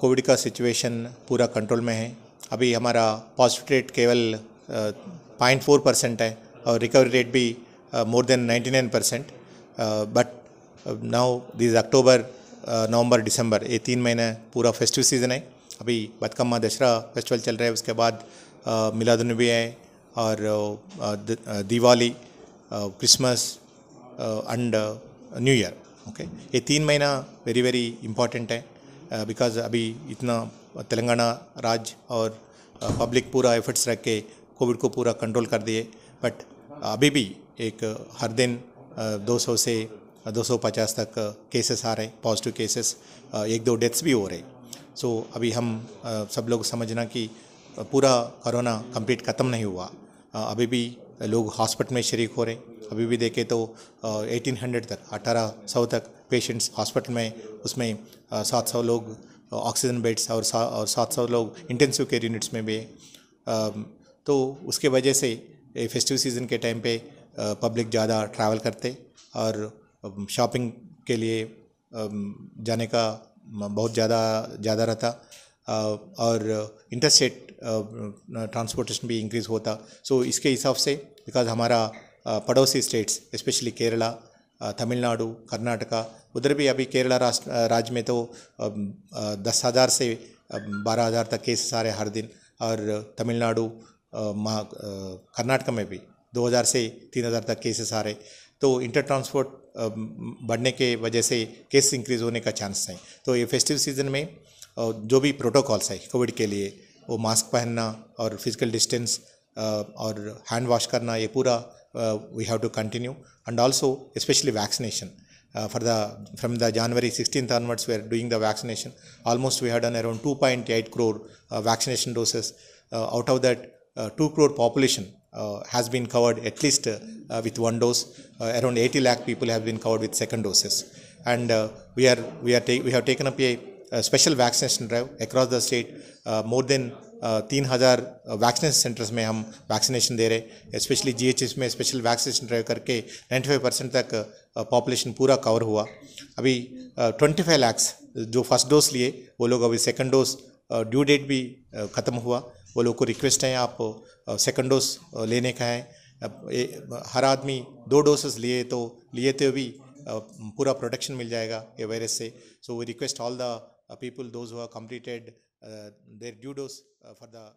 Covid का situation पूरा control में है अभी हमारा पॉजिटिव रेट केवल पॉइंट फोर परसेंट है और रिकवरी रेट भी more than ninety nine percent but now this October November December ये तीन महीने पूरा फेस्टिव सीज़न है अभी बतकम्मा दशहरा फेस्टिवल चल रहा है उसके बाद मिलादुलनबी है और Diwali Christmas and new year okay ये तीन महीना वेरी वेरी इंपॉर्टेंट है बिकॉज uh, अभी इतना तेलंगाना राज्य और पब्लिक uh, पूरा एफर्ट्स रख के कोविड को पूरा कंट्रोल कर दिए बट uh, अभी भी एक हर दिन 200 से 250 तक केसेस आ रहे पॉजिटिव केसेस एक दो डेथ्स भी हो रहे सो so, अभी हम सब लोग समझना कि पूरा कोरोना कंप्लीट ख़त्म नहीं हुआ अभी भी लोग हॉस्पिटल में शरीक हो रहे हैं अभी भी देखें तो एटीन हंड्रेड तक अठारह सौ तक पेशेंट्स हॉस्पिटल में उसमें सात सौ लोग ऑक्सीजन बेड्स और सा और सात सौ लोग इंटेंसिव केयर यूनिट्स में भी तो उसके वजह से फेस्टिव सीज़न के टाइम पे पब्लिक ज़्यादा ट्रैवल करते और शॉपिंग के लिए जाने का बहुत ज़्यादा ज़्यादा रहता और इंटरस्टेट ट्रांसपोर्टेशन भी इंक्रीज़ होता सो so, इसके हिसाब से बिकॉज हमारा पड़ोसी स्टेट्स एस्पेषली केरला तमिलनाडु कर्नाटका उधर भी अभी केरला राष्ट्र राज्य में तो दस हज़ार से बारह हज़ार तक केसेस आ रहे हर दिन और तमिलनाडु महा कर्नाटका में भी दो हज़ार से तीन हज़ार तक केसेस आ रहे तो इंटर ट्रांसपोर्ट बढ़ने के वजह से केस इंक्रीज होने का चांस है तो ये फेस्टिव सीज़न में जो भी प्रोटोकॉल्स है कोविड के लिए वो मास्क पहनना और physical distance Uh, or hand wash karna, ye pura uh, we have to continue. And also, especially vaccination. Uh, for the from the January 16 onwards, we are doing the vaccination. Almost we had done around 2.8 crore vaccination doses. out of that, 2 crore population has been covered at least with one dose. around 80 lakh people have been covered with second doses, and we are we are we have taken up a, special vaccination drive across the state. more than तीन हज़ार vaccination centres में हम vaccination दे रहे हैं specially G H में special vaccination drive करके ninety five percent तक पॉपुलेशन पूरा कवर हुआ अभी ट्वेंटी फाइव लैक्स जो फर्स्ट डोज लिए वो लोग अभी सेकेंड डोज ड्यू डेट भी ख़त्म हुआ वो लोग को रिक्वेस्ट है आप सेकेंड डोज लेने का है हर आदमी दो डोसेज लिए तो लिए तो भी पूरा प्रोटेक्शन मिल जाएगा ये वायरस से so we request all the people those हुआ have Uh, their due uh, for the